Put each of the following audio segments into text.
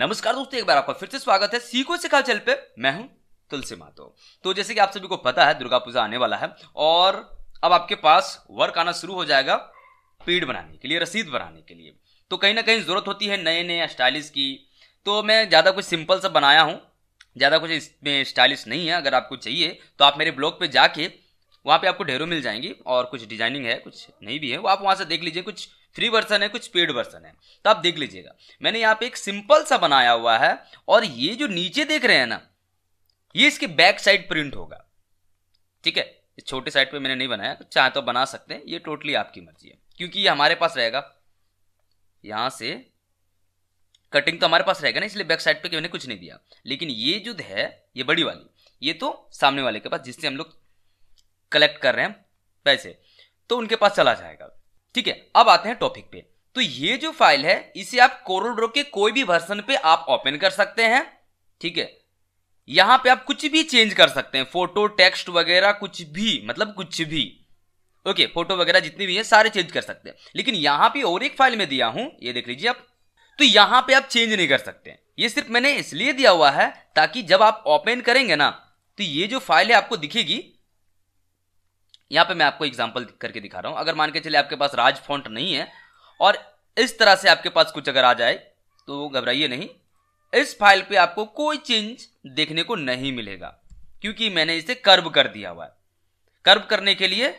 नमस्कार दोस्तों एक बार आपका फिर से स्वागत है सीखो सिखा चल पे मैं हूं तुलसी मातो तो जैसे कि आप सभी को पता है दुर्गा पूजा आने वाला है और अब आपके पास वर्क आना शुरू हो जाएगा पेड़ बनाने के लिए रसीद बनाने के लिए तो कहीं ना कहीं जरूरत होती है नए नए स्टाइलिश की तो मैं ज़्यादा कुछ सिंपल सा बनाया हूँ ज़्यादा कुछ इसमें स्टाइलिश नहीं है अगर आपको चाहिए तो आप मेरे ब्लॉग पर जाके वहाँ पे आपको ढेरों मिल जाएंगी और कुछ डिजाइनिंग है कुछ नहीं भी है वो आप वहाँ से देख लीजिए कुछ फ्री वर्सन है कुछ पेड वर्सन है तो आप देख लीजिएगा मैंने यहाँ पे एक सिंपल सा बनाया हुआ है और ये जो नीचे देख रहे हैं ना ये इसके बैक साइड प्रिंट होगा ठीक है इस छोटे साइड पे मैंने नहीं बनाया तो चाहे तो बना सकते हैं ये टोटली आपकी मर्जी है क्योंकि ये हमारे पास रहेगा यहाँ से कटिंग तो हमारे पास रहेगा ना इसलिए बैक साइड पे मैंने कुछ नहीं दिया लेकिन ये जो है ये बड़ी वाली ये तो सामने वाले के पास जिससे हम लोग कलेक्ट कर रहे हैं पैसे तो उनके पास चला जाएगा ठीक है अब आते हैं टॉपिक पे तो ये जो फाइल है इसे आप कोरोड्रो के कोई भी वर्सन पे आप ओपन कर सकते हैं ठीक है यहां पे आप कुछ भी चेंज कर सकते हैं फोटो टेक्स्ट वगैरह कुछ भी मतलब कुछ भी ओके फोटो वगैरह जितने भी है सारे चेंज कर सकते हैं लेकिन यहां पे और एक फाइल में दिया हूं ये देख लीजिए आप तो यहां पे आप चेंज नहीं कर सकते ये सिर्फ मैंने इसलिए दिया हुआ है ताकि जब आप ओपन करेंगे ना तो ये जो फाइल है आपको दिखेगी यहाँ पे मैं आपको एग्जाम्पल करके दिखा रहा हूँ अगर मान के चले आपके पास राज फॉन्ट नहीं है और इस तरह से आपके पास कुछ अगर आ जाए तो घबराइए नहीं इस फाइल पे आपको कोई चेंज देखने को नहीं मिलेगा क्योंकि मैंने इसे कर्व कर दिया हुआ है कर्व करने के लिए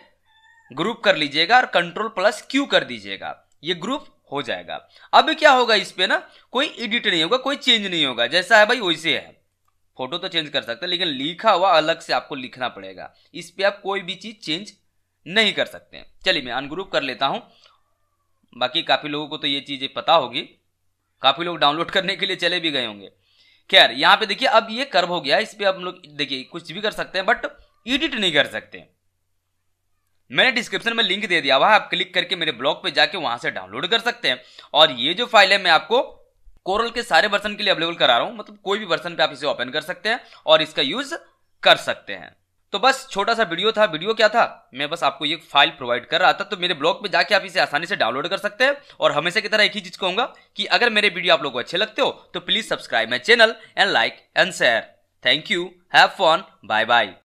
ग्रुप कर लीजिएगा और कंट्रोल प्लस क्यू कर दीजिएगा ये ग्रुप हो जाएगा अब क्या होगा इस पर ना कोई एडिट नहीं होगा कोई चेंज नहीं होगा जैसा है भाई वैसे है फोटो तो चेंज कर सकते हैं लेकिन लिखा हुआ अलग से आपको लिखना पड़ेगा इस पर आप कोई भी चीज़ चेंज नहीं कर सकते हैं चलिए मैं अनग्रुप कर लेता हूं बाकी काफ़ी लोगों को तो ये चीज़ें पता होगी काफ़ी लोग डाउनलोड करने के लिए चले भी गए होंगे खैर यहाँ पे देखिए अब ये कर्व हो गया इस पर हम लोग देखिए कुछ भी कर सकते हैं बट एडिट नहीं कर सकते मैंने डिस्क्रिप्शन में लिंक दे दिया वहां आप क्लिक करके मेरे ब्लॉग पे जाके वहां से डाउनलोड कर सकते हैं और ये जो फाइल है मैं आपको कोरल के सारे वर्सन के लिए अवेलेबल करा रहा हूं मतलब कोई भी वर्सन पे आप इसे ओपन कर सकते हैं और इसका यूज कर सकते हैं तो बस छोटा सा वीडियो था वीडियो क्या था मैं बस आपको ये फाइल प्रोवाइड कर रहा था तो मेरे ब्लॉग पे जाके आप इसे आसानी से डाउनलोड कर सकते हैं और हमेशा की तरह एक ही चीज कहूंगा कि अगर मेरे वीडियो आप लोग को अच्छे लगते हो तो please subscribe my channel and like and share thank you have fun bye bye